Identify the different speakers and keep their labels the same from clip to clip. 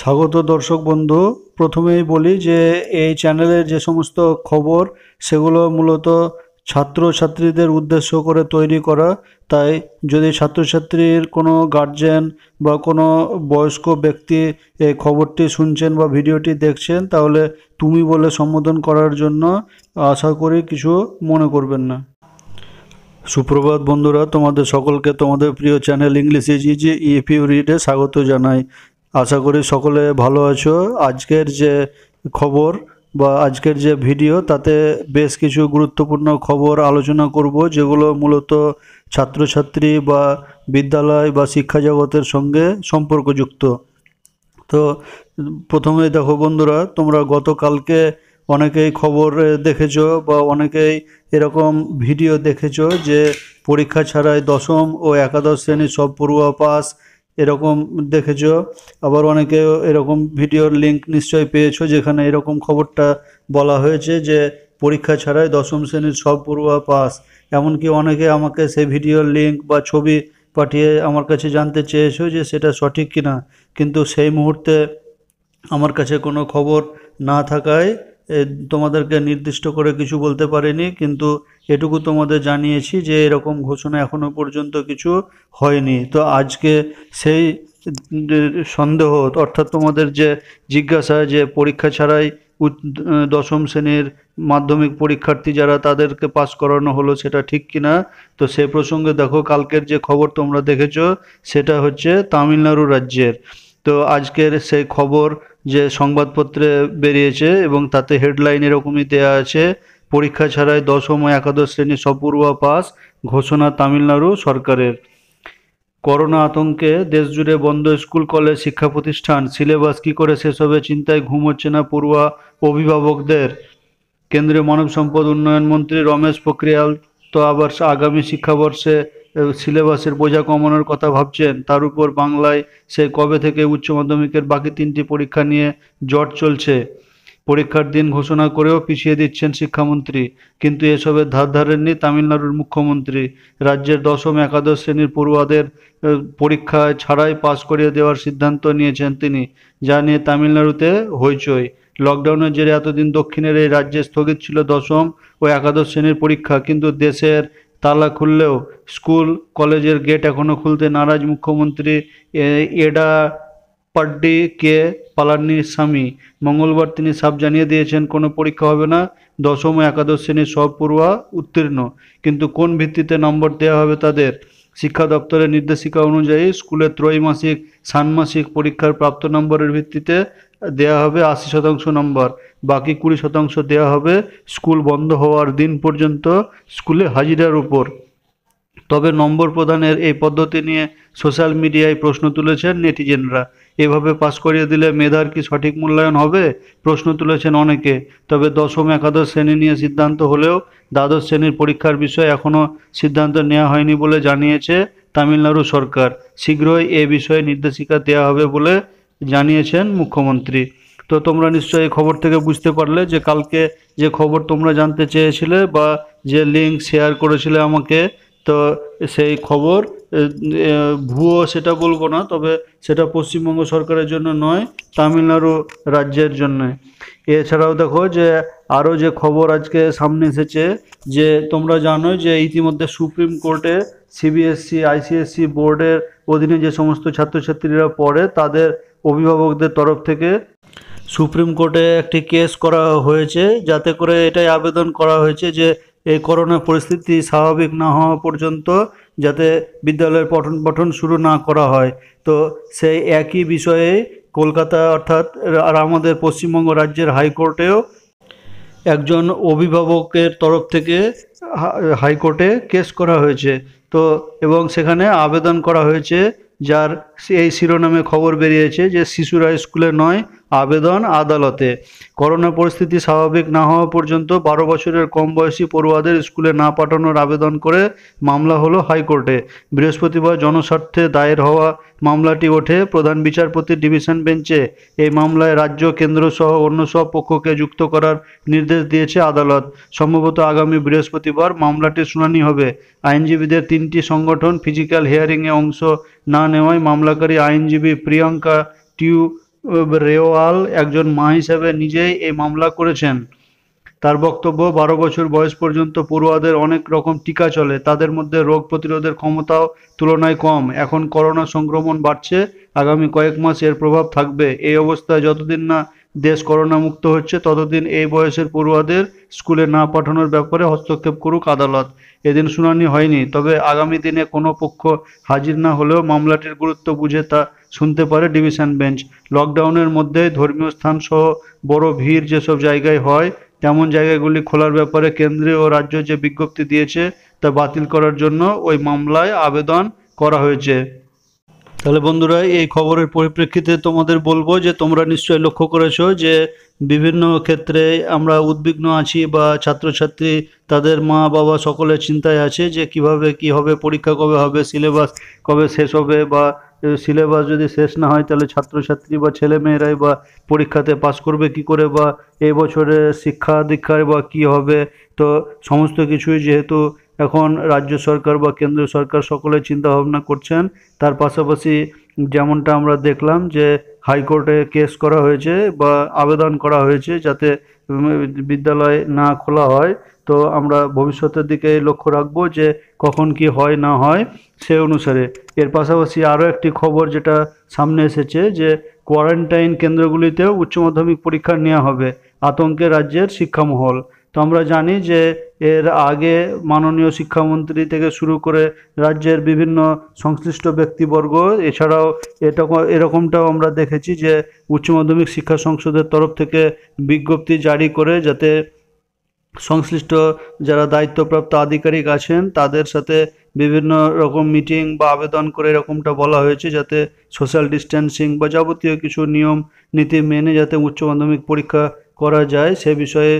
Speaker 1: স্বাগত দর্শক বন্ধু প্রথমেই বলি যে এই চ্যানেলের যে সমস্ত খবর সেগুলো মূলত ছাত্র ছাত্রীদের উদ্দেশ্য করে তৈরি করা তাই যদি ছাত্রছাত্রীর কোনো গার্জেন বা কোনো বয়স্ক ব্যক্তি এই খবরটি শুনছেন বা ভিডিওটি দেখছেন তাহলে তুমি বলে সম্বোধন করার জন্য আশা করি কিছু মনে করবেন না সুপ্রভাত বন্ধুরা তোমাদের সকলকে তোমাদের প্রিয় চ্যানেল ইংলিশ ইজি ইপিউ রিডে স্বাগত জানাই আশা করি সকলে ভালো আছো আজকের যে খবর বা আজকের যে ভিডিও তাতে বেশ কিছু গুরুত্বপূর্ণ খবর আলোচনা করব যেগুলো মূলত ছাত্রছাত্রী বা বিদ্যালয় বা শিক্ষা জগতের সঙ্গে সম্পর্কযুক্ত তো প্রথমে দেখো বন্ধুরা তোমরা গতকালকে অনেকেই খবর দেখেছ বা অনেকেই এরকম ভিডিও দেখেছ যে পরীক্ষা ছাড়াই দশম ও একাদশ শ্রেণীর সব পড়ুয়া পাশ এরকম দেখেছ আবার অনেকে এরকম ভিডিওর লিঙ্ক নিশ্চয়ই পেয়েছো যেখানে এরকম খবরটা বলা হয়েছে যে পরীক্ষা ছাড়াই দশম শ্রেণীর সব পড়ুয়া পাস এমনকি অনেকে আমাকে সেই ভিডিওর লিঙ্ক বা ছবি পাঠিয়ে আমার কাছে জানতে চেয়েছো যে সেটা সঠিক কিনা কিন্তু সেই মুহূর্তে আমার কাছে কোনো খবর না থাকায় তোমাদেরকে নির্দিষ্ট করে কিছু বলতে পারিনি কিন্তু এটুকু তোমাদের জানিয়েছি যে এরকম ঘোষণা এখনো পর্যন্ত কিছু হয়নি তো আজকে সেই সন্দেহ অর্থাৎ তোমাদের যে জিজ্ঞাসা যে পরীক্ষা ছাড়াই দশম শ্রেণীর মাধ্যমিক পরীক্ষার্থী যারা তাদেরকে পাস করানো হলো সেটা ঠিক কিনা তো সে প্রসঙ্গে দেখো কালকের যে খবর তোমরা দেখেছ সেটা হচ্ছে তামিলনাড়ু রাজ্যের তো আজকের সেই খবর যে সংবাদপত্রে বেরিয়েছে এবং তাতে হেডলাইন এরকমই দেয়া আছে পরীক্ষা ছাড়াই দশম ও একাদশ শ্রেণীর সপূর্বা পাস ঘোষণা তামিলনাড়ু সরকারের করোনা আতঙ্কে দেশজুড়ে বন্ধ স্কুল কলেজ শিক্ষা প্রতিষ্ঠান সিলেবাস কী করে শেষ হবে চিন্তায় ঘুম হচ্ছে না পড়ুয়া অভিভাবকদের কেন্দ্রীয় মানব সম্পদ উন্নয়ন মন্ত্রী রমেশ পোখরিয়াল তো আবার আগামী শিক্ষাবর্ষে সিলেবাসের বোঝা কমানোর কথা ভাবছেন তার উপর বাংলায় সে কবে থেকে উচ্চ মাধ্যমিকের বাকি তিনটি পরীক্ষা নিয়ে জট চলছে পরীক্ষার দিন ঘোষণা করেও পিছিয়ে দিচ্ছেন শিক্ষামন্ত্রী কিন্তু এসবের ধার ধারেননি তামিলনাড়ুর মুখ্যমন্ত্রী রাজ্যের দশম একাদশ শ্রেণীর পড়ুয়াদের পরীক্ষায় ছাড়াই পাশ করিয়ে দেওয়ার সিদ্ধান্ত নিয়েছেন তিনি যা নিয়ে তামিলনাড়ুতে হইচই লকডাউনের জেরে এতদিন দক্ষিণের এই রাজ্যে স্থগিত ছিল দশম ও একাদশ শ্রেণীর পরীক্ষা কিন্তু দেশের তালা খুললেও স্কুল কলেজের গেট এখনও খুলতে নারাজ মুখ্যমন্ত্রী এডা পাড্ডে কে স্বামী মঙ্গলবার তিনি সাপ জানিয়ে দিয়েছেন কোনো পরীক্ষা হবে না দশম ও একাদশ শ্রেণীর সব পড়ুয়া উত্তীর্ণ কিন্তু কোন ভিত্তিতে নম্বর দেওয়া হবে তাদের শিক্ষা দপ্তরের নির্দেশিকা অনুযায়ী স্কুলের ত্রৈমাসিক ষান্মাসিক পরীক্ষার প্রাপ্ত নম্বরের ভিত্তিতে দেয়া হবে আশি শতাংশ নম্বর বাকি কুড়ি শতাংশ দেয়া হবে স্কুল বন্ধ হওয়ার দিন পর্যন্ত স্কুলে হাজিরার উপর তবে নম্বর প্রদানের এই পদ্ধতি নিয়ে সোশ্যাল মিডিয়ায় প্রশ্ন তুলেছেন নেটিজেনরা এভাবে পাস করিয়ে দিলে মেধার কি সঠিক মূল্যায়ন হবে প্রশ্ন তুলেছেন অনেকে তবে দশম একাদশ শ্রেণী নিয়ে সিদ্ধান্ত হলেও দ্বাদশ শ্রেণীর পরীক্ষার বিষয়ে এখনও সিদ্ধান্ত নেওয়া হয়নি বলে জানিয়েছে তামিলনাড়ু সরকার শীঘ্রই এ বিষয়ে নির্দেশিকা দেওয়া হবে বলে জানিয়েছেন মুখ্যমন্ত্রী তো তোমরা নিশ্চয়ই এই খবর থেকে বুঝতে পারলে যে কালকে যে খবর তোমরা জানতে চেয়েছিলে বা যে লিঙ্ক শেয়ার করেছিলে আমাকে তো সেই খবর ভুয়ো সেটা বলবো না তবে সেটা পশ্চিমবঙ্গ সরকারের জন্য নয় তামিলনাড়ু রাজ্যের জন্য এছাড়াও দেখো যে আরও যে খবর আজকে সামনে এসেছে যে তোমরা জানোই যে ইতিমধ্যে সুপ্রিম কোর্টে সিবিএসসি আইসিএসসি বোর্ডের অধীনে যে সমস্ত ছাত্রছাত্রীরা পড়ে তাদের অভিভাবকদের তরফ থেকে সুপ্রিম কোর্টে একটি কেস করা হয়েছে যাতে করে এটাই আবেদন করা হয়েছে যে এই করোনা পরিস্থিতি স্বাভাবিক না হওয়া পর্যন্ত যাতে বিদ্যালয়ের পঠন পঠন শুরু না করা হয় তো সেই একই বিষয়ে কলকাতা অর্থাৎ আর আমাদের পশ্চিমবঙ্গ রাজ্যের হাইকোর্টেও একজন অভিভাবকের তরফ থেকে হাইকোর্টে কেস করা হয়েছে তো এবং সেখানে আবেদন করা হয়েছে যার এই শিরোনামে খবর বেরিয়েছে যে শিশুরা স্কুলে নয় আবেদন আদালতে করোনা পরিস্থিতি স্বাভাবিক না হওয়া পর্যন্ত বারো বছরের কম বয়সী পড়ুয়াদের স্কুলে না পাঠানোর আবেদন করে মামলা হলো হাইকোর্টে বৃহস্পতিবার জনস্বার্থে দায়ের হওয়া মামলাটি ওঠে প্রধান বিচারপতি ডিভিশন বেঞ্চে এই মামলায় রাজ্য কেন্দ্র সহ অন্য সব পক্ষকে যুক্ত করার নির্দেশ দিয়েছে আদালত সম্ভবত আগামী বৃহস্পতিবার মামলাটি শুনানি হবে আইনজীবীদের তিনটি সংগঠন ফিজিক্যাল হিয়ারিংয়ে অংশ না নেওয়ায় মামলাকারী আইনজীবী প্রিয়াঙ্কা টিউ রেওয়াল একজন মা হিসেবে নিজেই এই মামলা করেছেন তার বক্তব্য বারো বছর বয়স পর্যন্ত পড়ুয়াদের অনেক রকম টিকা চলে তাদের মধ্যে রোগ প্রতিরোধের ক্ষমতাও তুলনায় কম এখন করোনা সংক্রমণ বাড়ছে আগামী কয়েক মাস এর প্রভাব থাকবে এই অবস্থায় যতদিন না দেশ করোনামুক্ত হচ্ছে ততদিন এই বয়সের পড়ুয়াদের স্কুলে না পাঠানোর ব্যাপারে হস্তক্ষেপ করুক আদালত এদিন শুনানি হয়নি তবে আগামী দিনে কোনো পক্ষ হাজির না হলেও মামলাটির গুরুত্ব বুঝে তা শুনতে পারে ডিভিশন বেঞ্চ লকডাউনের মধ্যে ধর্মীয় স্থানসহ বড় ভিড় যেসব জায়গায় হয় তেমন জায়গাগুলি খোলার ব্যাপারে কেন্দ্রীয় ও রাজ্য যে বিজ্ঞপ্তি দিয়েছে তা বাতিল করার জন্য ওই মামলায় আবেদন করা হয়েছে তাহলে বন্ধুরা এই খবরের পরিপ্রেক্ষিতে তোমাদের বলবো যে তোমরা নিশ্চয়ই লক্ষ্য করেছো যে বিভিন্ন ক্ষেত্রে আমরা উদ্বিগ্ন আছি বা ছাত্রছাত্রী তাদের মা বাবা সকলের চিন্তায় আছে যে কিভাবে কি হবে পরীক্ষা কবে হবে সিলেবাস কবে শেষ হবে বা সিলেবাস যদি শেষ না হয় তাহলে ছাত্রছাত্রী বা ছেলেমেয়েরাই বা পরীক্ষাতে পাস করবে কি করে বা এবছরে শিক্ষা দীক্ষায় বা কি হবে তো সমস্ত কিছুই যেহেতু এখন রাজ্য সরকার বা কেন্দ্রীয় সরকার সকলে চিন্তা ভাবনা করছেন তার পাশাপাশি যেমনটা আমরা দেখলাম যে হাইকোর্টে কেস করা হয়েছে বা আবেদন করা হয়েছে যাতে বিদ্যালয় না খোলা হয় তো আমরা ভবিষ্যতের দিকে লক্ষ্য রাখব যে কখন কি হয় না হয় সে অনুসারে এর পাশাপাশি আরও একটি খবর যেটা সামনে এসেছে যে কোয়ারেন্টাইন কেন্দ্রগুলিতেও উচ্চ মাধ্যমিক পরীক্ষা নেওয়া হবে আতঙ্কে রাজ্যের শিক্ষামহল তো আমরা জানি যে এর আগে মাননীয় শিক্ষামন্ত্রী থেকে শুরু করে রাজ্যের বিভিন্ন সংশ্লিষ্ট ব্যক্তিবর্গ এছাড়াও এটা এরকমটাও আমরা দেখেছি যে উচ্চ মাধ্যমিক শিক্ষা সংসদের তরফ থেকে বিজ্ঞপ্তি জারি করে যাতে সংশ্লিষ্ট যারা দায়িত্বপ্রাপ্ত আধিকারিক আছেন তাদের সাথে বিভিন্ন রকম মিটিং বা আবেদন করে এরকমটা বলা হয়েছে যাতে সোশ্যাল ডিস্টেন্সিং বা যাবতীয় কিছু নিয়ম নীতি মেনে যাতে উচ্চ মাধ্যমিক পরীক্ষা করা যায় সে বিষয়ে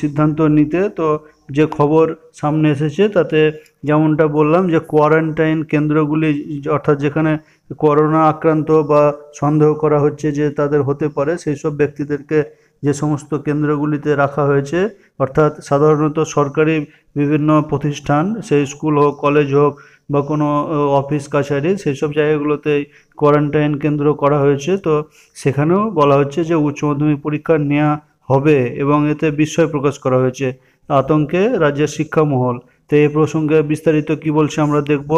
Speaker 1: সিদ্ধান্ত নিতে তো যে খবর সামনে এসেছে তাতে যেমনটা বললাম যে কোয়ারেন্টাইন কেন্দ্রগুলি অর্থাৎ যেখানে করোনা আক্রান্ত বা সন্দেহ করা হচ্ছে যে তাদের হতে পারে সেই সব ব্যক্তিদেরকে যে সমস্ত কেন্দ্রগুলিতে রাখা হয়েছে অর্থাৎ সাধারণত সরকারি বিভিন্ন প্রতিষ্ঠান সেই স্কুল হোক কলেজ হোক বা কোনো অফিস কাছারি সেসব জায়গাগুলোতে কোয়ারেন্টাইন কেন্দ্র করা হয়েছে তো সেখানেও বলা হচ্ছে যে উচ্চ মাধ্যমিক পরীক্ষা নেওয়া হবে এবং এতে বিস্ময় প্রকাশ করা হয়েছে আতঙ্কে রাজ্যের শিক্ষামহল তো এই প্রসঙ্গে বিস্তারিত কি বলছে আমরা দেখব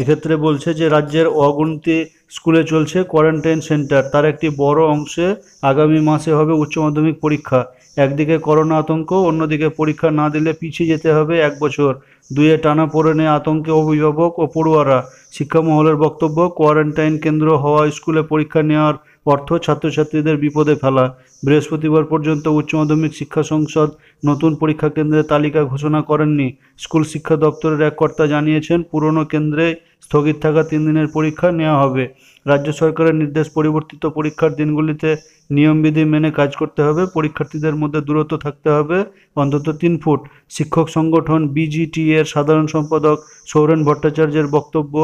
Speaker 1: এক্ষেত্রে বলছে যে রাজ্যের অগুনতি স্কুলে চলছে কোয়ারেন্টাইন সেন্টার তার একটি বড় অংশে আগামী মাসে হবে উচ্চ মাধ্যমিক পরীক্ষা একদিকে করোনা আতঙ্ক অন্যদিকে পরীক্ষা না দিলে পিছিয়ে যেতে হবে এক বছর দুয়ে টানা পড়েনে আতঙ্কে অভিভাবক ও পড়ুয়ারা শিক্ষামহলের বক্তব্য কোয়ারেন্টাইন কেন্দ্র হওয়া স্কুলে পরীক্ষা নেওয়ার অর্থ ছাত্রছাত্রীদের বিপদে ফেলা বৃহস্পতিবার পর্যন্ত উচ্চ মাধ্যমিক শিক্ষা সংসদ নতুন পরীক্ষা কেন্দ্রের তালিকা ঘোষণা করেননি স্কুল শিক্ষা দপ্তরের এক কর্তা জানিয়েছেন পুরনো কেন্দ্রে স্থগিত থাকা তিন দিনের পরীক্ষা নেওয়া হবে রাজ্য সরকারের নির্দেশ পরিবর্তিত পরীক্ষার দিনগুলিতে নিয়মবিধি মেনে কাজ করতে হবে পরীক্ষার্থীদের মধ্যে দূরত্ব থাকতে হবে অন্তত তিন ফুট শিক্ষক সংগঠন বিজিটি এর সাধারণ সম্পাদক সৌরেন ভট্টাচার্যের বক্তব্য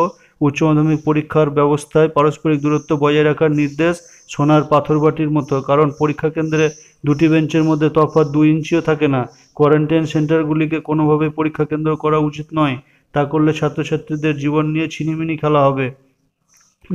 Speaker 1: উচ্চ মাধ্যমিক পরীক্ষার ব্যবস্থায় পারস্পরিক দূরত্ব বজায় রাখার নির্দেশ সোনার পাথরবাটির মতো কারণ পরীক্ষা কেন্দ্রে দুটি বেঞ্চের মধ্যে তফাৎ দুই ইঞ্চিও থাকে না কোয়ারেন্টাইন সেন্টারগুলিকে কোনোভাবে পরীক্ষা কেন্দ্র করা উচিত নয় তা করলে ছাত্রছাত্রীদের জীবন নিয়ে ছিনিমিনি খেলা হবে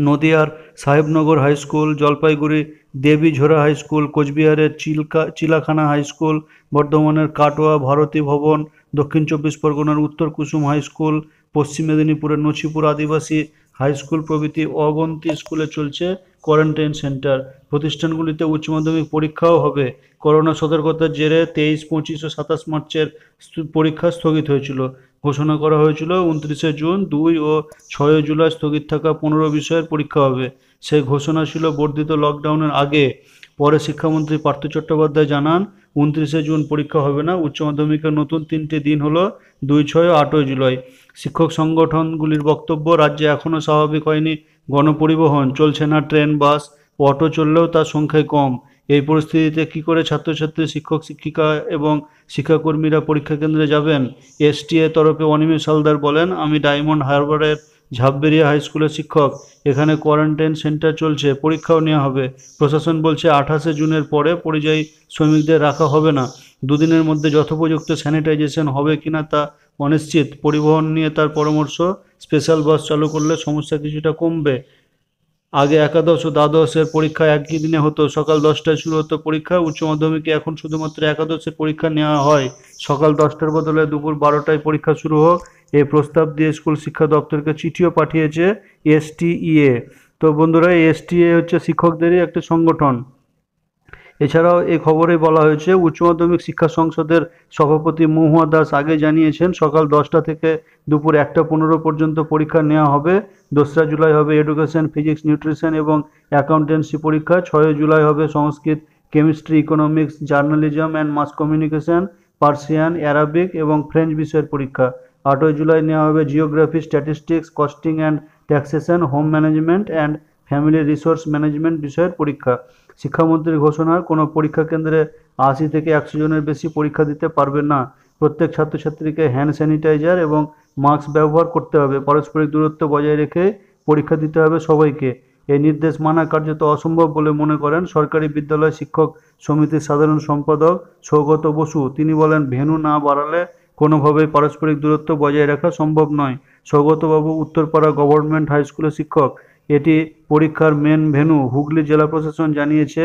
Speaker 1: নদিয়ার সাহেবনগর হাইস্কুল জলপাইগুড়ি দেবীঝোরা হাইস্কুল কোচবিহারের চিলকা চিলাখানা হাইস্কুল বর্ধমানের কাটোয়া ভারতী ভবন দক্ষিণ চব্বিশ পরগনার উত্তর কুসুম হাইস্কুল পশ্চিম মেদিনীপুরের নছিপুর আদিবাসী হাইস্কুল প্রভৃতি অগন্তি স্কুলে চলছে কোয়ারেন্টাইন সেন্টার প্রতিষ্ঠানগুলিতে উচ্চ মাধ্যমিক পরীক্ষাও হবে করোনা সতর্কতার জেরে তেইশ পঁচিশ ও সাতাশ মার্চের পরীক্ষা স্থগিত হয়েছিল ঘোষণা করা হয়েছিল উনত্রিশে জুন দুই ও ছয় জুলাই স্থগিত থাকা পনেরো বিষয়ের পরীক্ষা হবে সেই ঘোষণা ছিল বর্ধিত লকডাউনের আগে পরে শিক্ষামন্ত্রী পার্থ চট্টোপাধ্যায় জানান উনত্রিশে জুন পরীক্ষা হবে না উচ্চ মাধ্যমিকের নতুন তিনটি দিন হলো দুই ছয় ও আটই জুলাই শিক্ষক সংগঠনগুলির বক্তব্য রাজ্যে এখনও স্বাভাবিক হয়নি গণপরিবহন চলছে না ট্রেন বাস অটো চললেও তার সংখ্যায় কম এই পরিস্থিতিতে কি করে ছাত্রছাত্রী শিক্ষক শিক্ষিকা এবং শিক্ষাকর্মীরা পরীক্ষা কেন্দ্রে যাবেন এসটিএ তরফে অনিমেষ হালদার বলেন আমি ডায়মন্ড হারবারের ঝাপবেরিয়া হাই স্কুলের শিক্ষক এখানে কোয়ারেন্টাইন সেন্টার চলছে পরীক্ষাও নেওয়া হবে প্রশাসন বলছে আঠাশে জুনের পরে পরিযায়ী শ্রমিকদের রাখা হবে না দুদিনের মধ্যে যথোপযুক্ত স্যানিটাইজেশন হবে কিনা তা অনিশ্চিত পরিবহন নিয়ে তার পরামর্শ স্পেশাল বাস চালু করলে সমস্যা কিছুটা কমবে আগে একাদশ ও দ্বাদশের পরীক্ষা একই দিনে হতো সকাল দশটায় শুরু হতো পরীক্ষা উচ্চ মাধ্যমিকে এখন শুধুমাত্র একাদশের পরীক্ষা নেওয়া হয় সকাল দশটার বদলে দুপুর বারোটায় পরীক্ষা শুরু হোক এ প্রস্তাব দিয়ে স্কুল শিক্ষা দপ্তরকে চিঠিও পাঠিয়েছে এসটিইএ তো বন্ধুরা এসটিএ হচ্ছে শিক্ষকদেরই একটা সংগঠন এছাড়াও এই খবরে বলা হয়েছে উচ্চ মাধ্যমিক শিক্ষা সংসদের সভাপতি মহুয়া দাস আগে জানিয়েছেন সকাল দশটা থেকে দুপুর একটা পনেরো পর্যন্ত পরীক্ষা নেওয়া হবে দোসরা জুলাই হবে এডুকেশন ফিজিক্স নিউট্রিশন এবং অ্যাকাউন্টেন্সি পরীক্ষা ছয় জুলাই হবে Sanskrit chemistry economics journalism and mass communication Persian Arabic এবং ফ্রেঞ্চ বিষয়ের পরীক্ষা আটই জুলাই নেওয়া হবে geography statistics costing and taxation home management and family resource management বিষয়ের পরীক্ষা শিক্ষামন্ত্রীর ঘোষণার কোনো পরীক্ষা কেন্দ্রে আশি থেকে একশো জনের বেশি পরীক্ষা দিতে পারবে না প্রত্যেক ছাত্রছাত্রীকে হ্যান্ড স্যানিটাইজার এবং মাস্ক ব্যবহার করতে হবে পারস্পরিক দূরত্ব বজায় রেখে পরীক্ষা দিতে হবে সবাইকে এই নির্দেশ মানা কার্যত অসম্ভব বলে মনে করেন সরকারি বিদ্যালয় শিক্ষক সমিতির সাধারণ সম্পাদক সৌগত বসু তিনি বলেন ভেনু না বাড়ালে কোনোভাবেই পারস্পরিক দূরত্ব বজায় রাখা সম্ভব নয় সৌগতবাবু উত্তরপাড়া গভর্নমেন্ট হাই স্কুলের শিক্ষক এটি পরীক্ষার মেন ভেনু হুগলি জেলা প্রশাসন জানিয়েছে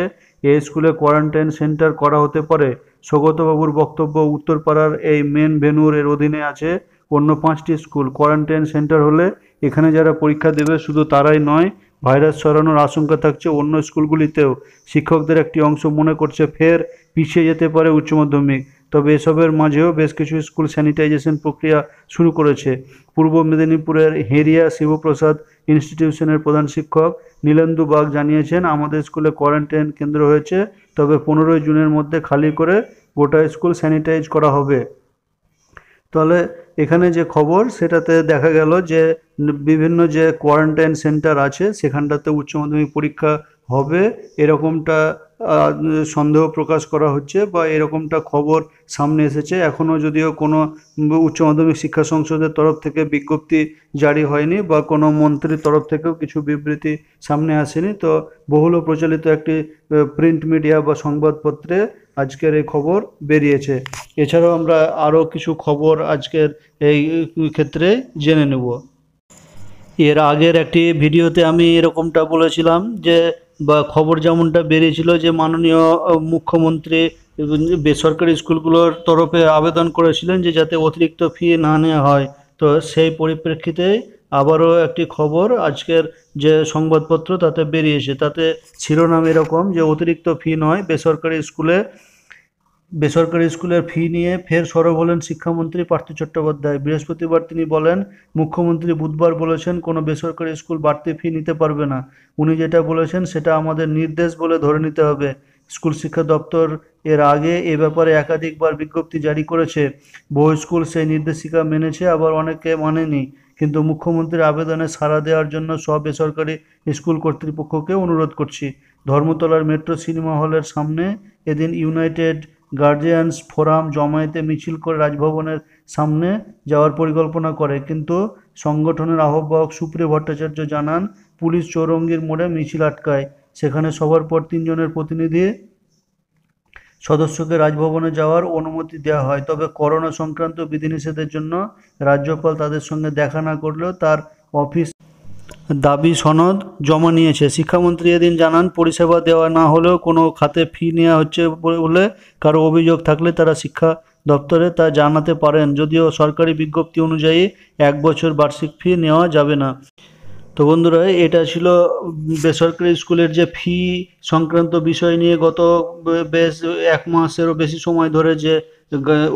Speaker 1: এ স্কুলে কোয়ারেন্টাইন সেন্টার করা হতে পারে স্বগতবাবুর বক্তব্য উত্তরপাড়ার এই মেন ভেনুর এর অধীনে আছে অন্য পাঁচটি স্কুল কোয়ারেন্টাইন সেন্টার হলে এখানে যারা পরীক্ষা দেবে শুধু তারাই নয় ভাইরাস ছড়ানোর আশঙ্কা থাকছে অন্য স্কুলগুলিতেও শিক্ষকদের একটি অংশ মনে করছে ফের পিছিয়ে যেতে পারে উচ্চ মাধ্যমিক তবে এসবের মাঝেও বেশ কিছু স্কুল স্যানিটাইজেশন প্রক্রিয়া শুরু করেছে পূর্ব মেদিনীপুরের হেরিয়া শিবপ্রসাদ ইনস্টিটিউশনের প্রধান শিক্ষক নীলেন্দু বাগ জানিয়েছেন আমাদের স্কুলে কোয়ারেন্টাইন কেন্দ্র হয়েছে তবে পনেরোই জুনের মধ্যে খালি করে গোটা স্কুল স্যানিটাইজ করা হবে তাহলে এখানে যে খবর সেটাতে দেখা গেল যে বিভিন্ন যে কোয়ারেন্টাইন সেন্টার আছে সেখানটাতে উচ্চ মাধ্যমিক পরীক্ষা হবে এরকমটা সন্দেহ প্রকাশ করা হচ্ছে বা এরকমটা খবর সামনে এসেছে এখনও যদিও কোনো উচ্চ মাধ্যমিক শিক্ষা সংসদের তরফ থেকে বিজ্ঞপ্তি জারি হয়নি বা কোনো মন্ত্রীর তরফ থেকেও কিছু বিবৃতি সামনে আসেনি তো বহুল প্রচলিত একটি প্রিন্ট মিডিয়া বা সংবাদপত্রে আজকের এই খবর বেরিয়েছে এছাড়াও আমরা আরও কিছু খবর আজকের এই ক্ষেত্রে জেনে নেব এর আগের একটি ভিডিওতে আমি এরকমটা বলেছিলাম যে বা খবর যেমনটা বেরিয়েছিল যে মাননীয় মুখ্যমন্ত্রী বেসরকারি স্কুলগুলোর তরফে আবেদন করেছিলেন যে যাতে অতিরিক্ত ফি না নেওয়া হয় তো সেই পরিপ্রেক্ষিতে আবারও একটি খবর আজকের যে সংবাদপত্র তাতে বেরিয়েছে তাতে শিরোনাম এরকম যে অতিরিক্ত ফি নয় বেসরকারি স্কুলে বেসরকারি স্কুলের ফি নিয়ে ফের সরব হলেন শিক্ষামন্ত্রী পার্থ চট্টোপাধ্যায় বৃহস্পতিবার তিনি বলেন মুখ্যমন্ত্রী বুধবার বলেছেন কোনো বেসরকারি স্কুল বাড়তি ফি নিতে পারবে না উনি যেটা বলেছেন সেটা আমাদের নির্দেশ বলে ধরে নিতে হবে স্কুল শিক্ষা দপ্তর এর আগে এ ব্যাপারে একাধিকবার বিজ্ঞপ্তি জারি করেছে বহু স্কুল সেই নির্দেশিকা মেনেছে আবার অনেকে মানেনি কিন্তু মুখ্যমন্ত্রীর আবেদনে সাড়া দেওয়ার জন্য সব বেসরকারি স্কুল কর্তৃপক্ষকে অনুরোধ করছি ধর্মতলার মেট্রো সিনেমা হলের সামনে এদিন ইউনাইটেড গার্জিয়ানস ফোরাম জমায়েতে মিছিল করে রাজভবনের সামনে যাওয়ার পরিকল্পনা করে কিন্তু সংগঠনের আহ্বায়ক সুপ্রিয় ভট্টাচার্য জানান পুলিশ চৌরঙ্গীর মোড়ে মিছিল আটকায় সেখানে সবার পর তিনজনের প্রতিনিধি সদস্যকে রাজভবনে যাওয়ার অনুমতি দেওয়া হয় তবে করোনা সংক্রান্ত বিধিনিষেধের জন্য রাজ্যপাল তাদের সঙ্গে দেখা না করলেও তার অফিস দাবি সনদ জমা নিয়েছে শিক্ষামন্ত্রী এদিন জানান পরিষেবা দেওয়া না হলেও কোনো খাতে ফি নেওয়া হচ্ছে বলে কারো অভিযোগ থাকলে তারা শিক্ষা দপ্তরে তা জানাতে পারেন যদিও সরকারি বিজ্ঞপ্তি অনুযায়ী এক বছর বার্ষিক ফি নেওয়া যাবে না তো বন্ধুরা এটা ছিল বেসরকারি স্কুলের যে ফি সংক্রান্ত বিষয় নিয়ে গত বেশ এক মাসেরও বেশি সময় ধরে যে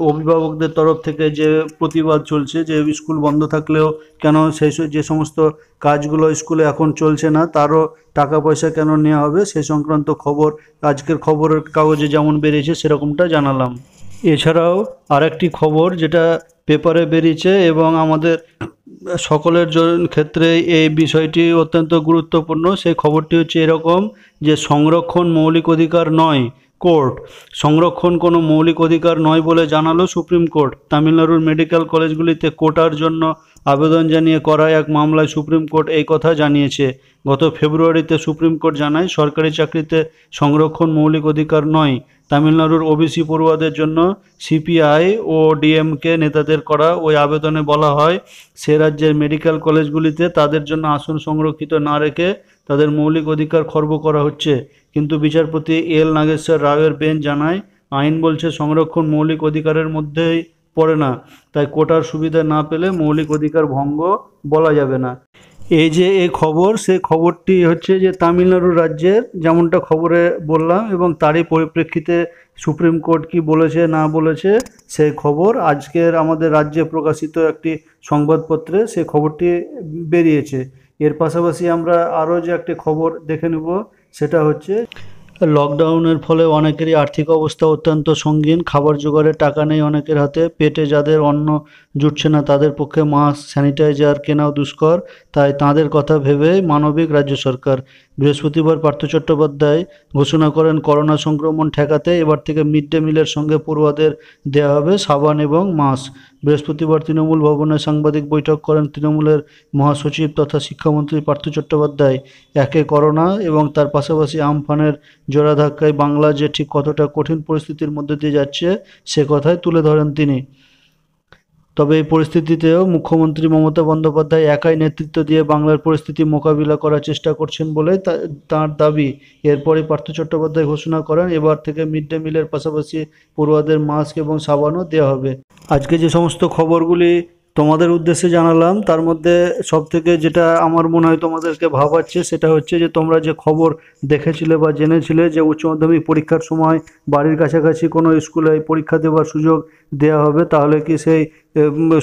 Speaker 1: অভিভাবকদের তরফ থেকে যে প্রতিবাদ চলছে যে স্কুল বন্ধ থাকলেও কেন সেই যে সমস্ত কাজগুলো স্কুলে এখন চলছে না তারও টাকা পয়সা কেন নেওয়া হবে সে সংক্রান্ত খবর আজকের খবরের কাগজে যেমন বেরিয়েছে সেরকমটা জানালাম এছাড়াও আরেকটি খবর যেটা পেপারে বেরিয়েছে এবং আমাদের সকলের ক্ষেত্রে এই বিষয়টি অত্যন্ত গুরুত্বপূর্ণ সেই খবরটি হচ্ছে এরকম যে সংরক্ষণ মৌলিক অধিকার নয় কোর্ট সংরক্ষণ কোনো মৌলিক অধিকার নয় বলে জানালো সুপ্রিম কোর্ট তামিলনাড়ুর মেডিকেল কলেজগুলিতে কোটার জন্য আবেদন জানিয়ে করা এক মামলায় সুপ্রিম কোর্ট এই কথা জানিয়েছে গত ফেব্রুয়ারিতে সুপ্রিম কোর্ট জানায় সরকারি চাকরিতে সংরক্ষণ মৌলিক অধিকার নয় তামিলনাড়ুর ওবিসি পড়ুয়াদের জন্য সিপিআই ও ডিএমকে নেতাদের করা ওই আবেদনে বলা হয় সে রাজ্যের মেডিকেল কলেজগুলিতে তাদের জন্য আসন সংরক্ষিত না রেখে তাদের মৌলিক অধিকার খর্ব করা হচ্ছে কিন্তু বিচারপতি এল নাগেশ্বর রাওয়ের বেঞ্চ জানায় আইন বলছে সংরক্ষণ মৌলিক অধিকারের মধ্যেই পড়ে না তাই কোটার সুবিধা না পেলে মৌলিক অধিকার ভঙ্গ বলা যাবে না এই যে এই খবর সে খবরটি হচ্ছে যে তামিলনাড়ু রাজ্যের যেমনটা খবরে বললাম এবং তারই পরিপ্রেক্ষিতে সুপ্রিম কোর্ট কি বলেছে না বলেছে সেই খবর আজকের আমাদের রাজ্যে প্রকাশিত একটি সংবাদপত্রে সে খবরটি বেরিয়েছে এর পাশাপাশি আমরা আরও যে একটি খবর দেখে নেব সেটা হচ্ছে লকডাউনের ফলে অনেকেরই আর্থিক অবস্থা অত্যন্ত সঙ্গীন খাবার জোগাড়ের টাকা নেই অনেকের হাতে পেটে যাদের অন্ন জুটছে না তাদের পক্ষে মাস্ক স্যানিটাইজার কেনাও দুষ্কর তাই তাদের কথা ভেবে মানবিক রাজ্য সরকার বৃহস্পতিবার পার্থ চট্টোপাধ্যায় ঘোষণা করেন করোনা সংক্রমণ ঠেকাতে এবার থেকে মিড ডে মিলের সঙ্গে পড়ুয়াদের দেওয়া হবে সাবান এবং মাস্ক বৃহস্পতিবার তৃণমূল ভবনে সাংবাদিক বৈঠক করেন তৃণমূলের মহাসচিব তথা শিক্ষামন্ত্রী পার্থ চট্টোপাধ্যায় একে করোনা এবং তার পাশাপাশি আমফানের জোড়া ধাক্কায় বাংলা যে ঠিক কতটা কঠিন পরিস্থিতির মধ্যে দিয়ে যাচ্ছে সে কথাই তুলে ধরেন তিনি তবে এই পরিস্থিতিতেও মুখ্যমন্ত্রী মমতা বন্দ্যোপাধ্যায় একাই নেতৃত্ব দিয়ে বাংলার পরিস্থিতি মোকাবিলা করার চেষ্টা করছেন বলে তার দাবি এরপরে পার্থ চট্টোপাধ্যায় ঘোষণা করেন এবার থেকে মিড ডে মিলের পাশাপাশি পড়ুয়াদের মাস্ক এবং সাবানও দেওয়া হবে আজকে যে সমস্ত খবরগুলি তোমাদের উদ্দেশ্যে জানালাম তার মধ্যে সব থেকে যেটা আমার মনে হয় তোমাদেরকে ভাবাচ্ছে সেটা হচ্ছে যে তোমরা যে খবর দেখেছিলে বা জেনেছিলে যে উচ্চ মাধ্যমিক পরীক্ষার সময় বাড়ির কাছাকাছি কোনো স্কুলে পরীক্ষা দেওয়ার সুযোগ দেয়া হবে তাহলে কি সেই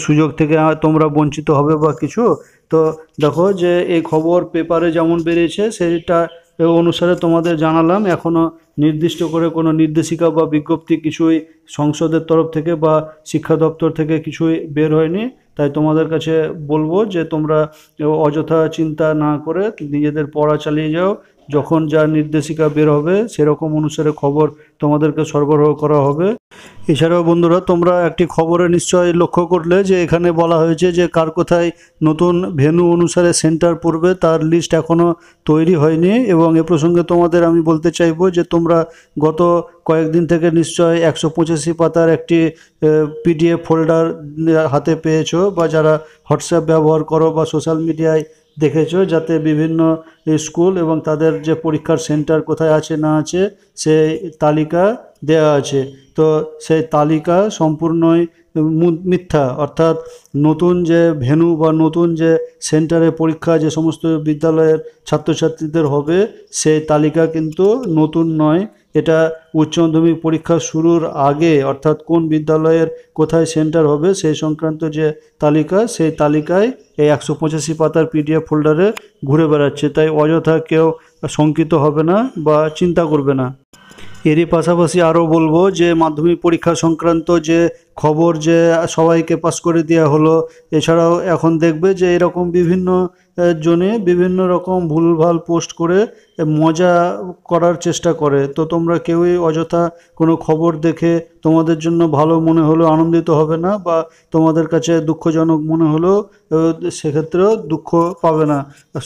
Speaker 1: সুযোগ থেকে তোমরা বঞ্চিত হবে বা কিছু তো দেখো যে এই খবর পেপারে যেমন বেরিয়েছে সেটা অনুসারে তোমাদের জানালাম এখনও নির্দিষ্ট করে কোনো নির্দেশিকা বা বিজ্ঞপ্তি কিছুই সংসদের তরফ থেকে বা শিক্ষা দপ্তর থেকে কিছুই বের হয়নি তাই তোমাদের কাছে বলবো যে তোমরা অযথা চিন্তা না করে নিজেদের পড়া চালিয়ে যাও যখন যার নির্দেশিকা বের হবে সেরকম অনুসারে খবর তোমাদেরকে সরবরাহ করা হবে এছাড়াও বন্ধুরা তোমরা একটি খবরে নিশ্চয় লক্ষ্য করলে যে এখানে বলা হয়েছে যে কার কোথায় নতুন ভেনু অনুসারে সেন্টার পড়বে তার লিস্ট এখনও তৈরি হয়নি এবং এ প্রসঙ্গে তোমাদের আমি বলতে চাইব যে তোমরা গত কয়েকদিন থেকে নিশ্চয় একশো পঁচাশি পাতার একটি পিডিএফ ফোল্ডার হাতে পেয়েছো বা যারা হোয়াটসঅ্যাপ ব্যবহার করো বা সোশ্যাল মিডিয়ায় দেখেছো যাতে বিভিন্ন স্কুল এবং তাদের যে পরীক্ষার সেন্টার কোথায় আছে না আছে সেই তালিকা দেয়া আছে তো সেই তালিকা সম্পূর্ণই মিথ্যা অর্থাৎ নতুন যে ভেনু বা নতুন যে সেন্টারে পরীক্ষা যে সমস্ত বিদ্যালয়ের ছাত্রছাত্রীদের হবে সেই তালিকা কিন্তু নতুন নয় এটা উচ্চ মাধ্যমিক পরীক্ষা শুরুর আগে অর্থাৎ কোন বিদ্যালয়ের কোথায় সেন্টার হবে সেই সংক্রান্ত যে তালিকা সেই তালিকায় এই একশো পঁচাশি পাতার পিডিএফ ফোল্ডারে ঘুরে বেড়াচ্ছে তাই অযথা কেউ শঙ্কিত হবে না বা চিন্তা করবে না এরই পাশাপাশি আরও বলবো যে মাধ্যমিক পরীক্ষা সংক্রান্ত যে খবর যে সবাইকে পাস করে দেওয়া হলো এছাড়াও এখন দেখবে যে এরকম বিভিন্ন জনে বিভিন্ন রকম ভুলভাল পোস্ট করে মজা করার চেষ্টা করে তো তোমরা কেউই অযথা কোনো খবর দেখে তোমাদের জন্য ভালো মনে হলো আনন্দিত হবে না বা তোমাদের কাছে দুঃখজনক মনে হলেও সেক্ষেত্রেও দুঃখ পাবে না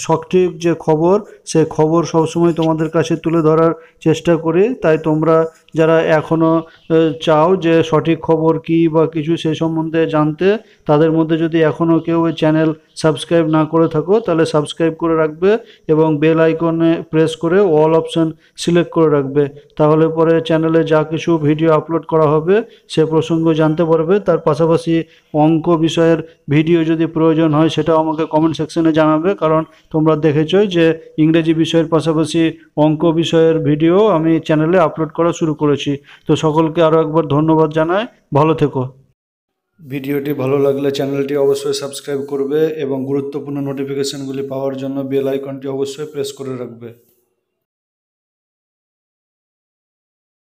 Speaker 1: সঠিক যে খবর সে খবর সবসময় তোমাদের কাছে তুলে ধরার চেষ্টা করি তাই তোমরা যারা এখনও চাও যে সঠিক খবর কি বা কিছু সে সম্বন্ধে জানতে তাদের মধ্যে যদি এখনও কেউ ওই চ্যানেল সাবস্ক্রাইব না করে থাকো তাহলে সাবস্ক্রাইব করে রাখবে এবং বেল আইকনে প্রেস করে অল অপশান সিলেক্ট করে রাখবে তাহলে পরে চ্যানেলে যা কিছু ভিডিও আপলোড করা হবে সে প্রসঙ্গ জানতে পারবে তার পাশাপাশি অঙ্ক বিষয়ের ভিডিও যদি প্রয়োজন হয় সেটাও আমাকে কমেন্ট সেকশনে জানাবে কারণ তোমরা দেখেছো যে ইংরেজি বিষয়ের পাশাপাশি অঙ্ক বিষয়ের ভিডিও আমি চ্যানেলে আপলোড করা শুরু করেছি তো সকলকে আরও একবার ধন্যবাদ জানাই ভালো থেকো ভিডিওটি ভালো লাগলে চ্যানেলটি অবশ্যই সাবস্ক্রাইব করবে এবং গুরুত্বপূর্ণ নোটিফিকেশানগুলি পাওয়ার জন্য বেল আইকনটি অবশ্যই প্রেস করে রাখবে